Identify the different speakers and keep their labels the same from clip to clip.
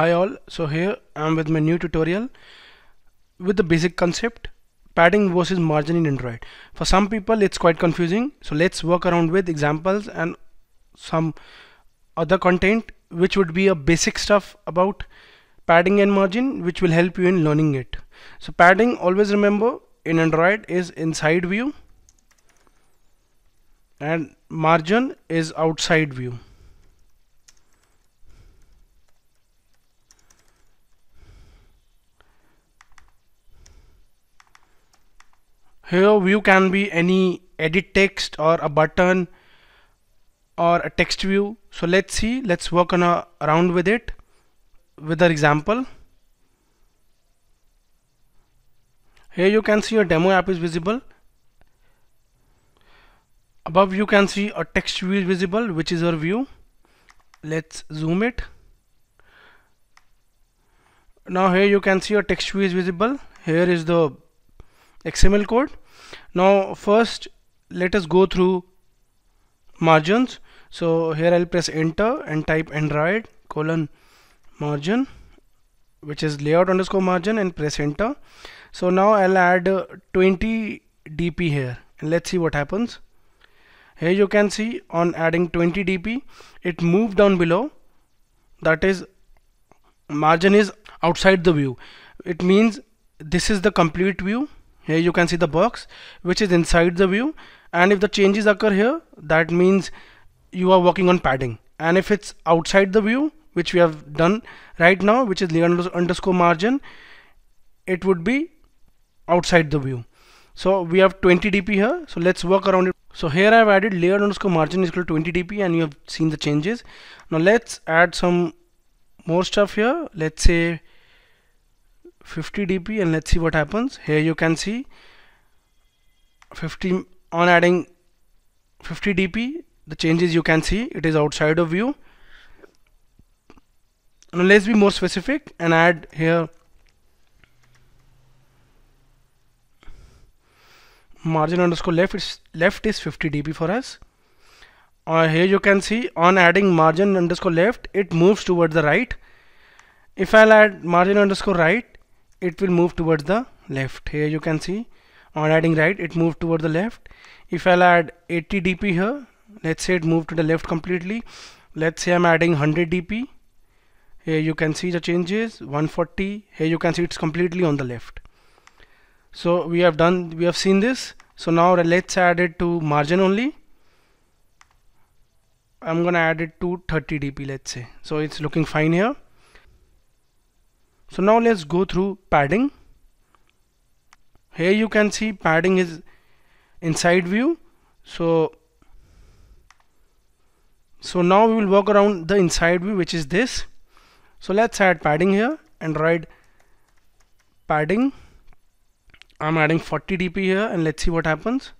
Speaker 1: hi all so here I'm with my new tutorial with the basic concept padding versus margin in Android for some people it's quite confusing so let's work around with examples and some other content which would be a basic stuff about padding and margin which will help you in learning it so padding always remember in Android is inside view and margin is outside view here view can be any edit text or a button or a text view so let's see let's work on a around with it with our example here you can see your demo app is visible above you can see a text view is visible which is our view let's zoom it now here you can see your text view is visible here is the XML code now first let us go through margins so here I'll press enter and type Android colon margin which is layout underscore margin and press enter so now I'll add uh, 20 dp here and let's see what happens here you can see on adding 20 dp it moved down below that is margin is outside the view it means this is the complete view here you can see the box which is inside the view and if the changes occur here that means you are working on padding and if it's outside the view which we have done right now which is the underscore margin it would be outside the view so we have 20 dp here so let's work around it so here I have added layer underscore margin is equal to 20 dp and you have seen the changes now let's add some more stuff here let's say 50 dp and let's see what happens here you can see 50 on adding 50 dp the changes you can see it is outside of view now let's be more specific and add here margin underscore left is left is 50 dp for us or uh, here you can see on adding margin underscore left it moves towards the right if I'll add margin underscore right it will move towards the left here you can see on adding right it moved toward the left if I'll add 80 dp here let's say it moved to the left completely let's say I'm adding 100 dp here you can see the changes 140 here you can see it's completely on the left so we have done we have seen this so now let's add it to margin only I'm gonna add it to 30 dp let's say so it's looking fine here so now let's go through padding here you can see padding is inside view so so now we will work around the inside view which is this so let's add padding here and write padding I'm adding 40 dp here and let's see what happens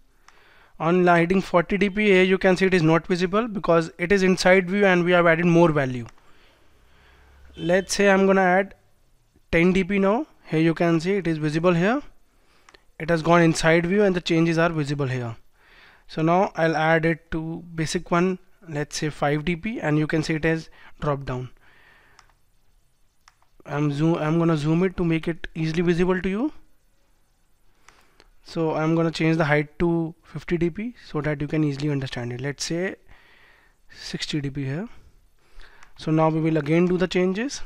Speaker 1: on adding 40 dp here you can see it is not visible because it is inside view and we have added more value let's say I'm gonna add 10 dp now here you can see it is visible here it has gone inside view and the changes are visible here so now I'll add it to basic one let's say 5 dp and you can see it has dropped down I'm zoom I'm gonna zoom it to make it easily visible to you so I'm gonna change the height to 50 dp so that you can easily understand it let's say 60 dp here so now we will again do the changes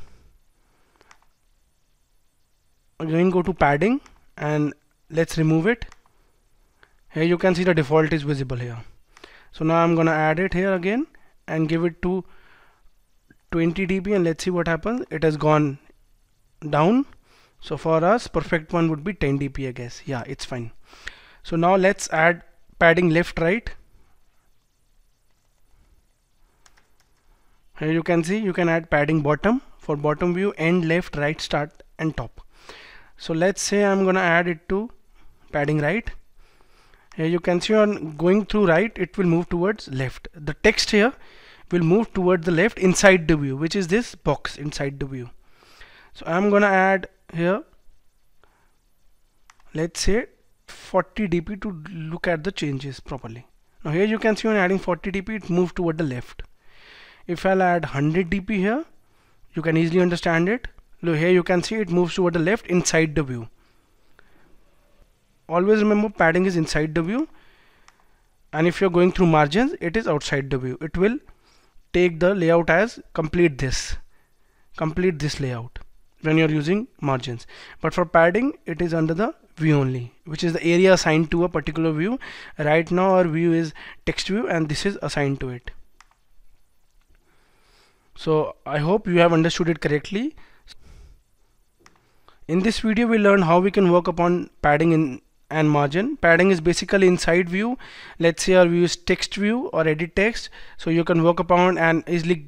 Speaker 1: again go to padding and let's remove it here you can see the default is visible here so now I'm gonna add it here again and give it to 20 dB and let's see what happens it has gone down so for us perfect one would be 10 dB I guess yeah it's fine so now let's add padding left right here you can see you can add padding bottom for bottom view end left right start and top so let's say I'm gonna add it to padding right here you can see on going through right it will move towards left the text here will move toward the left inside the view which is this box inside the view so I'm gonna add here let's say 40 dp to look at the changes properly now here you can see when adding 40 dp it moved toward the left if I'll add 100 dp here you can easily understand it Look here you can see it moves toward the left inside the view. Always remember padding is inside the view and if you're going through margins it is outside the view. It will take the layout as complete this complete this layout when you're using margins but for padding it is under the view only which is the area assigned to a particular view right now our view is text view and this is assigned to it so I hope you have understood it correctly in this video we learn how we can work upon padding in and margin. Padding is basically inside view. Let's say our view is text view or edit text. So you can work upon and easily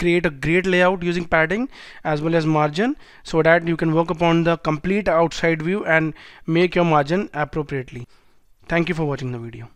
Speaker 1: create a great layout using padding as well as margin so that you can work upon the complete outside view and make your margin appropriately. Thank you for watching the video.